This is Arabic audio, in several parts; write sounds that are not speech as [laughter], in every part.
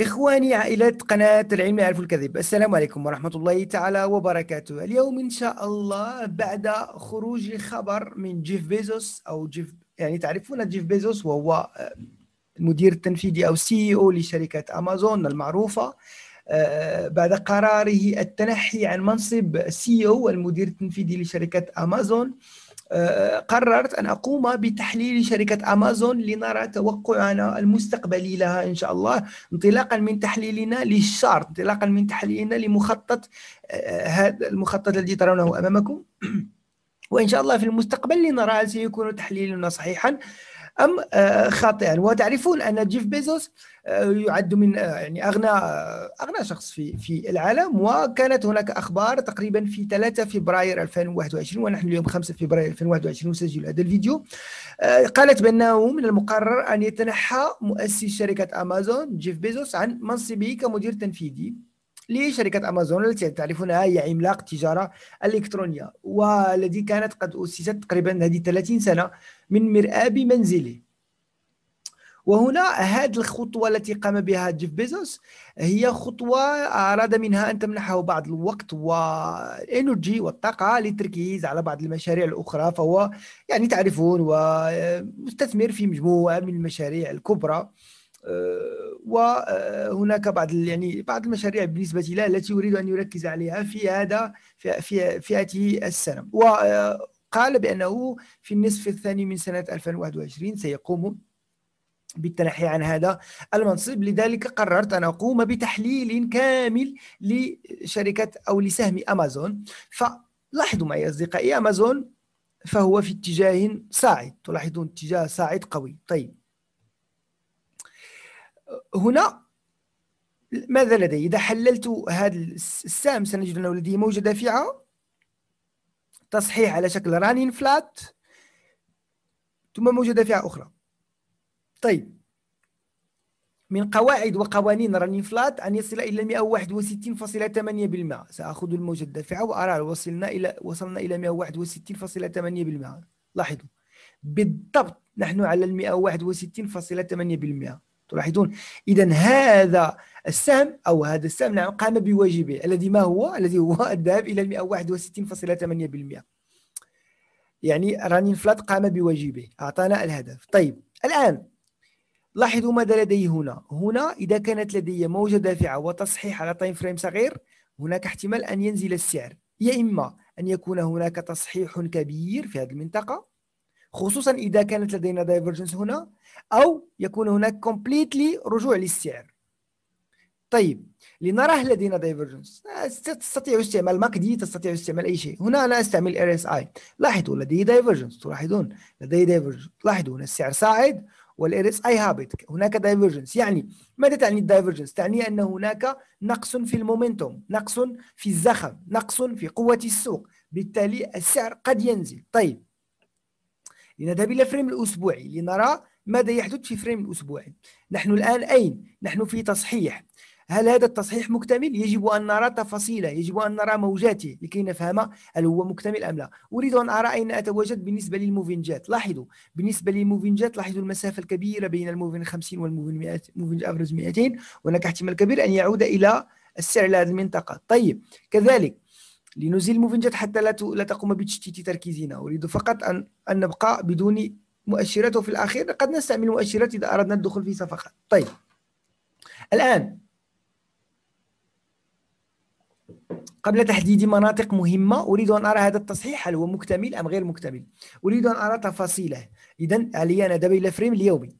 إخواني عائلة قناة العلم يعرف الكذب السلام عليكم ورحمة الله تعالى وبركاته اليوم إن شاء الله بعد خروج خبر من جيف بيزوس أو جيف يعني تعرفون جيف بيزوس وهو آه، المدير التنفيذي أو سي او لشركة أمازون المعروفة آه، بعد قراره التنحي عن منصب سي او المدير التنفيذي لشركة أمازون قررت أن أقوم بتحليل شركة أمازون لنرى توقعنا المستقبلي لها إن شاء الله انطلاقا من تحليلنا للشارت انطلاقا من تحليلنا لمخطط آه، هذا المخطط الذي ترونه أمامكم [clears throat] وإن شاء الله في المستقبل لنرى هل سيكون تحليلنا صحيحا أم آه، خاطئا وتعرفون أن جيف بيزوس آه، يعد من آه، يعني أغنى أغنى شخص في في العالم وكانت هناك أخبار تقريبا في 3 فبراير 2021 ونحن اليوم 5 فبراير 2021 نسجل هذا الفيديو قالت بأنه من المقرر أن يتنحى مؤسس شركة أمازون جيف بيزوس عن منصبه كمدير تنفيذي لشركة أمازون التي تعرفونها هي عملاق تجارة إلكترونية والذي كانت قد أسست تقريبا هذه 30 سنة من مرآب منزله وهنا هذه الخطوة التي قام بها جيف بيزوس هي خطوة أراد منها أن تمنحه بعض الوقت والإنرجي والطاقة للتركيز على بعض المشاريع الأخرى فهو يعني تعرفون ومستثمر في مجموعة من المشاريع الكبرى وهناك آه، بعض يعني بعض المشاريع بالنسبه له التي يريد ان يركز عليها في هذا في في, في هذه السنه وقال آه، بانه في النصف الثاني من سنه 2021 سيقوم بالتنحي عن هذا المنصب لذلك قررت أن أقوم بتحليل كامل لشركة أو لسهم أمازون فلاحظوا معي أصدقائي أمازون فهو في اتجاه صاعد تلاحظون اتجاه صاعد قوي طيب هنا ماذا لدي إذا حللت هذا السهم سنجد أنه لدي موجة دافعة تصحيح على شكل رانين فلات ثم موجة دافعة أخرى طيب من قواعد وقوانين رانين فلات أن يصل إلى 161.8% سأخذ الموجة الدافعة وأرى وصلنا إلى وصلنا إلى 161.8% لاحظوا بالضبط نحن على ال 161.8% تلاحظون إذا هذا السهم أو هذا السهم نعم قام بواجبه الذي ما هو الذي هو [laughs] الذهاب إلى 161.8% يعني راني فلات قام بواجبه أعطانا الهدف طيب الآن لاحظوا ماذا لدي هنا هنا إذا كانت لدي موجة دافعة وتصحيح على تايم فريم صغير هناك احتمال أن ينزل السعر يا إما أن يكون هناك تصحيح كبير في هذه المنطقة خصوصا إذا كانت لدينا دايفرجنس هنا أو يكون هناك كومبليتلي رجوع للسعر طيب لنرى هل لدينا دايفرجنس آه، تستطيع استعمال ماكدي تستطيع استعمال اي شيء هنا انا استعمل ار اس اي لاحظوا لديه دايفرجنس تلاحظون لديه دايفرجنس لاحظوا هنا السعر صاعد والار اس اي هابط هناك دايفرجنس يعني ماذا تعني الدايفرجنس تعني ان هناك نقص في المومنتوم نقص في الزخم نقص في قوه السوق بالتالي السعر قد ينزل طيب لنذهب إلى فريم الأسبوعي لنرى ماذا يحدث في فريم الأسبوعي نحن الآن أين؟ نحن في تصحيح هل هذا التصحيح مكتمل؟ يجب أن نرى تفاصيله يجب أن نرى موجاته لكي نفهم هل هو مكتمل أم لا أريد أن أرى أين أتواجد بالنسبة للموفنجات لاحظوا بالنسبة للموفنجات لاحظوا المسافة الكبيرة بين الموفن 50 والموفن 100 موفن افرج 200 هناك احتمال كبير أن يعود إلى السعر لهذه المنطقة طيب كذلك لنزيل المفنجات حتى لا لا تقوم بتشتيت تركيزنا أريد فقط أن أن نبقى بدون مؤشرات وفي الأخير قد نستعمل مؤشرات إذا أردنا الدخول في صفقات طيب الآن قبل تحديد مناطق مهمة أريد أن أرى هذا التصحيح هل هو مكتمل أم غير مكتمل أريد أن أرى تفاصيله إذا علي أن أذهب إلى فريم اليومي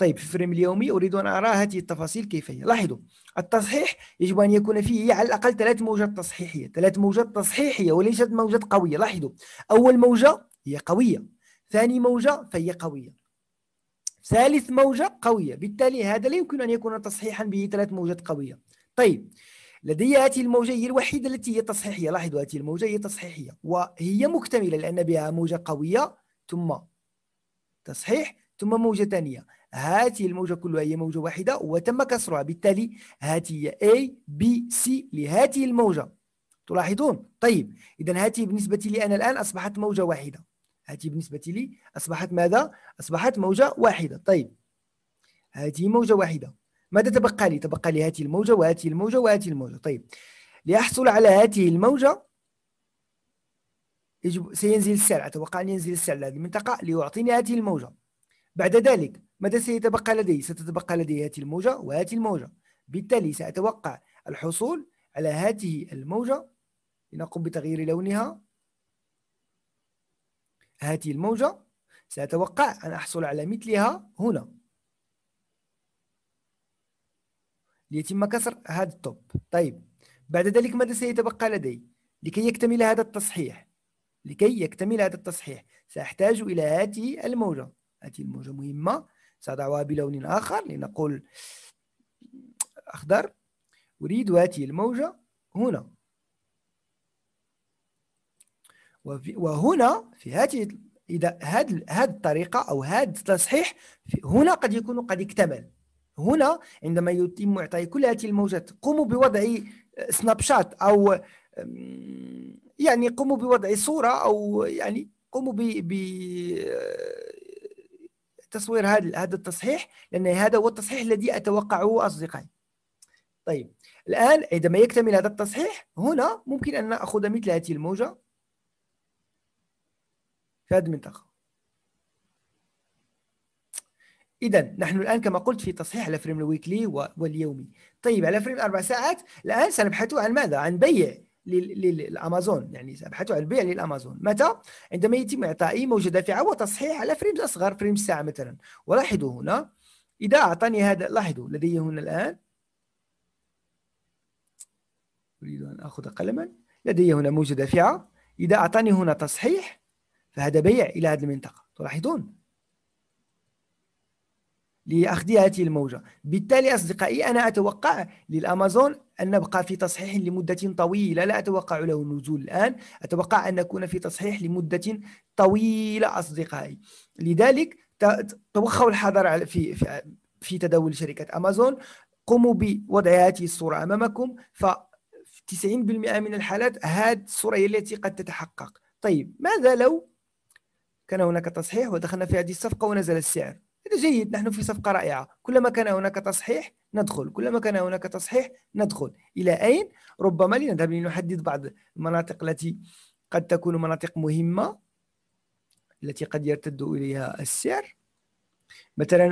طيب في الفريم اليومي أريد أن أرى هذه التفاصيل كيف هي لاحظوا التصحيح يجب أن يكون فيه على الأقل ثلاث موجات تصحيحية ثلاث موجات تصحيحية وليست موجات قوية لاحظوا أول موجة هي قوية ثاني موجة فهي قوية ثالث موجة قوية بالتالي هذا لا يمكن أن يكون تصحيحا به ثلاث موجات قوية طيب لدي هذه الموجة هي الوحيدة التي هي تصحيحية لاحظوا هذه الموجة هي تصحيحية وهي مكتملة لأن بها موجة قوية ثم تصحيح ثم موجة ثانية هذه الموجة كلها هي موجة واحدة وتم كسرها بالتالي هذه هي A B C لهذه الموجة تلاحظون طيب إذا هذه بالنسبة لي أنا الآن أصبحت موجة واحدة هذه بالنسبة لي أصبحت ماذا؟ أصبحت موجة واحدة طيب هذه موجة واحدة ماذا تبقى لي؟ تبقى لي هذه الموجة وهذه الموجة وهذه الموجة طيب لأحصل على هذه الموجة يجب سينزل السعر أتوقع أن ينزل السعر لهذه المنطقة ليعطيني هذه الموجة بعد ذلك ماذا سيتبقى لدي؟ ستتبقى لدي هذه الموجة وهذه الموجة بالتالي سأتوقع الحصول على هذه الموجة لنقوم بتغيير لونها هذه الموجة سأتوقع أن أحصل على مثلها هنا ليتم كسر هذا التوب طيب بعد ذلك ماذا سيتبقى لدي لكي يكتمل هذا التصحيح لكي يكتمل هذا التصحيح سأحتاج إلى هذه الموجة هذه الموجة مهمة سأضعها بلون آخر لنقول أخضر أريد هذه الموجة هنا وهنا في هذه إذا هذه هذه الطريقة أو هذا التصحيح هنا قد يكون قد اكتمل هنا عندما يتم إعطائي كل هذه الموجات قوموا بوضع سناب شات أو يعني قوموا بوضع صورة أو يعني قوموا ب تصوير هذا هذا التصحيح لان هذا هو التصحيح الذي اتوقعه اصدقائي طيب الان عندما يكتمل هذا التصحيح هنا ممكن ان ناخذ مثل هذه الموجه في هذه المنطقه اذا نحن الان كما قلت في تصحيح على فريم الويكلي واليومي طيب على فريم اربع ساعات الان سنبحث عن ماذا عن بيع للامازون يعني سابحث عن البيع للامازون متى عندما يتم اعطائي موجه دافعه وتصحيح على فريمز اصغر فريم ساعه مثلا ولاحظوا هنا اذا اعطاني هذا لاحظوا لدي هنا الان اريد ان اخذ قلما لدي هنا موجه دافعه اذا اعطاني هنا تصحيح فهذا بيع الى هذه المنطقه تلاحظون لأخذ هذه الموجة بالتالي أصدقائي أنا أتوقع للأمازون أن نبقى في تصحيح لمدة طويلة لا أتوقع له النزول الآن أتوقع أن نكون في تصحيح لمدة طويلة أصدقائي لذلك توخوا الحذر في في في تداول شركة أمازون قوموا بوضع هذه الصورة أمامكم ف 90% من الحالات هذه الصورة هي التي قد تتحقق طيب ماذا لو كان هناك تصحيح ودخلنا في هذه الصفقة ونزل السعر هذا جيد نحن في صفقة رائعة كلما كان هناك تصحيح ندخل كلما كان هناك تصحيح ندخل إلى أين؟ ربما لنذهب لنحدد بعض المناطق التي قد تكون مناطق مهمة التي قد يرتد إليها السعر مثلا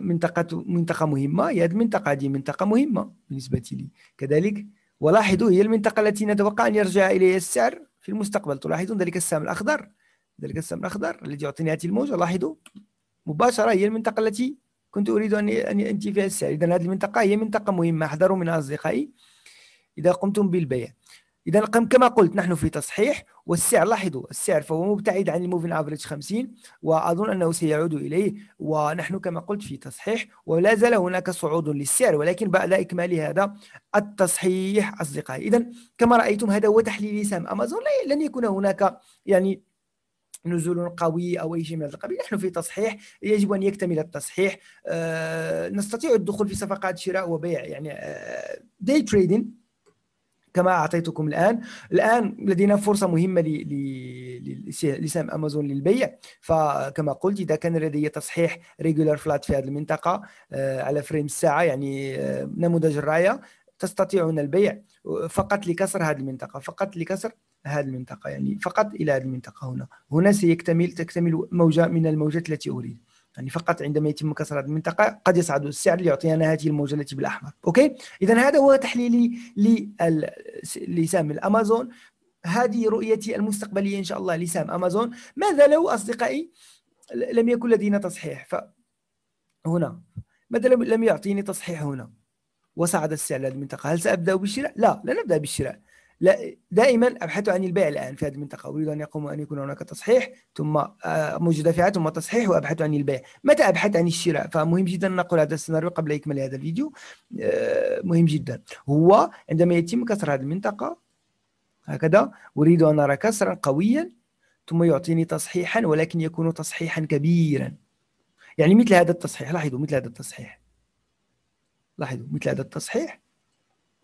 منطقة منطقة مهمة هي هذه المنطقة هذه منطقة مهمة بالنسبة لي كذلك ولاحظوا هي المنطقة التي نتوقع أن يرجع إليها السعر في المستقبل تلاحظون ذلك السهم الأخضر ذلك السهم الأخضر الذي يعطيني هذه الموجة لاحظوا مباشره هي المنطقه التي كنت اريد ان ان انتهي فيها السعر اذا هذه المنطقه هي منطقه مهمه احذروا منها اصدقائي اذا قمتم بالبيع اذا كما قلت نحن في تصحيح والسعر لاحظوا السعر فهو مبتعد عن الموفين افريج 50 واظن انه سيعود اليه ونحن كما قلت في تصحيح ولا زال هناك صعود للسعر ولكن بعد اكمال هذا التصحيح اصدقائي اذا كما رايتم هذا هو تحليل سهم امازون لن يكون هناك يعني نزول قوي او اي شيء من هذا القبيل نحن في تصحيح يجب ان يكتمل التصحيح آه، نستطيع الدخول في صفقات شراء وبيع يعني داي آه، تريدين كما اعطيتكم الان الان لدينا فرصه مهمه لسهم امازون للبيع فكما قلت اذا كان لدي تصحيح ريجولار فلات في هذه المنطقه آه، على فريم الساعه يعني نموذج الرايه تستطيعون البيع فقط لكسر هذه المنطقه فقط لكسر هذه المنطقة يعني فقط إلى هذه المنطقة هنا هنا سيكتمل تكتمل موجة من الموجات التي أريد يعني فقط عندما يتم كسر هذه المنطقه قد يصعد السعر ليعطينا هذه الموجه التي بالاحمر اوكي اذا هذا هو تحليلي لسام الامازون هذه رؤيتي المستقبليه ان شاء الله لسام امازون ماذا لو اصدقائي لم يكن لدينا تصحيح ف هنا ماذا لم يعطيني تصحيح هنا وصعد السعر لهذه المنطقه هل سابدا بالشراء لا لا نبدا بالشراء لا دائما أبحث عن البيع الآن في هذه المنطقة أريد أن يقوم أن يكون هناك تصحيح ثم موجة آه، دافعة ثم تصحيح وأبحث عن البيع متى أبحث عن الشراء فمهم جدا أن نقول هذا السيناريو قبل إكمال هذا الفيديو آه، مهم جدا هو عندما يتم كسر هذه المنطقة هكذا أريد أن أرى كسرا قويا ثم يعطيني تصحيحا ولكن يكون تصحيحا كبيرا يعني مثل هذا التصحيح لاحظوا مثل هذا التصحيح لاحظوا مثل هذا التصحيح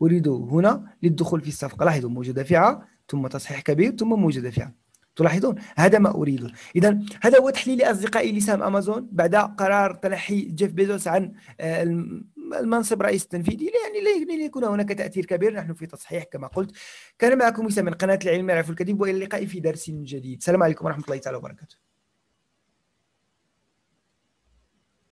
أريد هنا للدخول في الصفقة لاحظوا موجودة فيها ثم تصحيح كبير ثم موجودة فيها تلاحظون هذا ما أريده إذا هذا هو تحليل أصدقائي لسهم أمازون بعد قرار تنحي جيف بيزوس عن آه، المنصب رئيس التنفيذي يعني لا يكون هناك تأثير كبير نحن في تصحيح كما قلت كان معكم وسام من قناة العلم يعرف الكذب وإلى اللقاء في درس جديد السلام عليكم ورحمة الله تعالى وبركاته